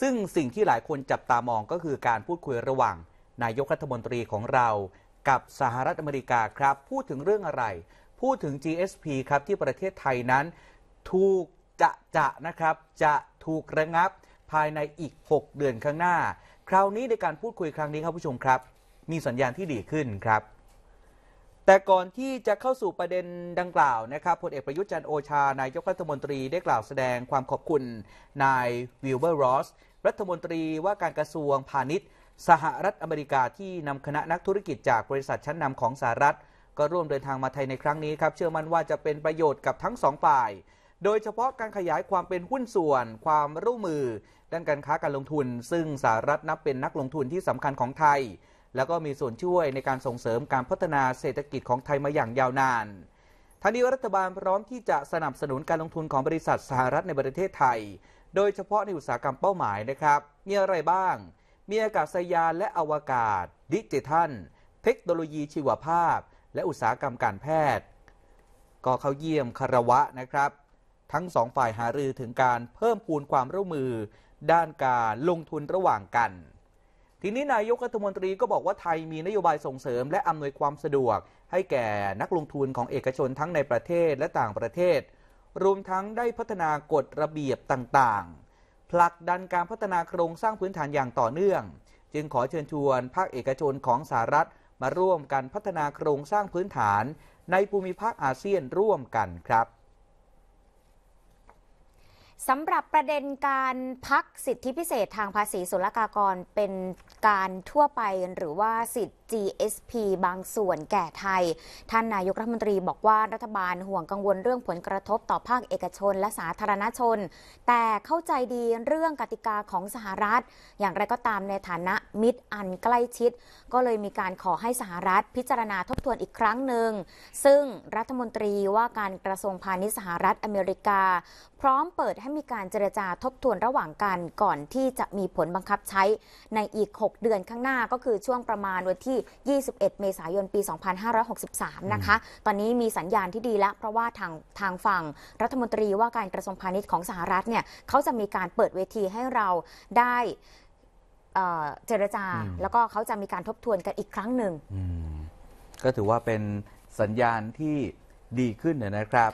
ซึ่งสิ่งที่หลายคนจับตามองก็คือการพูดคุยระหว่าง นายกรัฐมนตรีของเรากับสหรัฐอเมริกาครับพูดถึงเรื่องอะไร พูดถึง GSP ครับที่ประเทศไทยนั้น ถูก จะจะนะครับ จะ ถูกระงับภายในอีก 6 เดือนข้างหน้า คราวนี้ในการพูดคุยครั้งนี้ครับผู้ชมครับ มีสัญญาณที่ดีขึ้นครับแต่ก่อนที่จะเข้าสู่ประเด็นดังกล่าวนะครับพลเอกประยุทธ์จันโอชา นายกรัฐมนตรีได้กล่าวแสดงความขอบคุณนายวิลเบอร์รอสรัฐมนตรีว่าการกระทรวงพาณิชย์ สหรัฐอเมริกาที่นำคณะนักธุรกิจจากบริษัทชั้นนำของสหรัฐ ก็ร่วมเดินทางมาไทยในครั้งนี้ครับ เชื่อมั่นว่าจะเป็นประโยชน์กับทั้งสองฝ่าย โดยเฉพาะการขยายความเป็นหุ้นส่วน ความร่วมมือ ด้านการค้าการลงทุน ซึ่งสหรัฐนับเป็นนักลงทุนที่สำคัญของไทยแล้วก็มีส่วนช่วยในการส่งเสริมการพัฒนาเศรษฐกิจของไทยมาอย่างยาวนานทางนี้รัฐบาลพร้อมที่จะสนับสนุนการลงทุนของบริษัทสหรัฐในประเทศไทย โดยเฉพาะในอุตสาหกรรมเป้าหมายนะครับ มีอะไรบ้าง มีอากาศยานและอวกาศ ดิจิทัล เทคโนโลยีชีวภาพ และอุตสาหกรรมการแพทย์ ก็เข้าเยี่ยมคารวะนะครับ ทั้งสองฝ่ายหารือถึงการเพิ่มปูนความร่วมมือ ด้านการลงทุนระหว่างกันทีนี้นายกรัฐมนตรีก็บอกว่าไทยมีนโยบายส่งเสริมและอำนวยความสะดวก ให้แก่นักลงทุนของเอกชนทั้งในประเทศและต่างประเทศ รวมทั้งได้พัฒนากฎระเบียบต่างๆ ผลักดันการพัฒนาโครงสร้างพื้นฐานอย่างต่อเนื่อง จึงขอเชิญชวน ภาคเอกชนของสหรัฐ มาร่วมกันพัฒนาโครงสร้างพื้นฐาน ในภูมิภาคอาเซียนร่วมกันครับสำหรับประเด็นการพักสิทธิพิเศษทางภาษีศุลกากรเป็นการทั่วไปหรือว่าสิทธิ GSP บางส่วนแก่ไทย ท่านนายกรัฐมนตรีบอกว่ารัฐบาลห่วงกังวลเรื่องผลกระทบต่อภาคเอกชน และสาธารณชน แต่เข้าใจดีเรื่องกติกาของสหรัฐ อย่างไรก็ตามในฐานะมิตรอันใกล้ชิด ก็เลยมีการขอให้สหรัฐ พิจารณาทบทวนอีกครั้งหนึ่งซึ่งรัฐมนตรีว่าการกระทรวงพาณิชย์สหรัฐอเมริกาพร้อมเปิดให้มีีการเจรจาทบทวนระหว่างกันก่อนที่จะมีผลบังคับใช้ในอีก 6 เดือนข้างหน้าก็คือช่วงประมาณวันที่ 21 เมษายนปี 2563 นะคะตอนนี้มีสัญญาณที่ดีแล้ว เพราะว่าทางทางฝั่งรัฐมนตรีว่าการกระทรวงพาณิชย์ของสหรัฐเนี่ยเขาจะมีการเปิดเวทีให้เราได้เจรจา แล้วก็เขาจะมีการทบทวนกันอีกครั้งหนึ่งก็ถือว่าเป็นสัญญาณที่ดีขึ้นนะครับ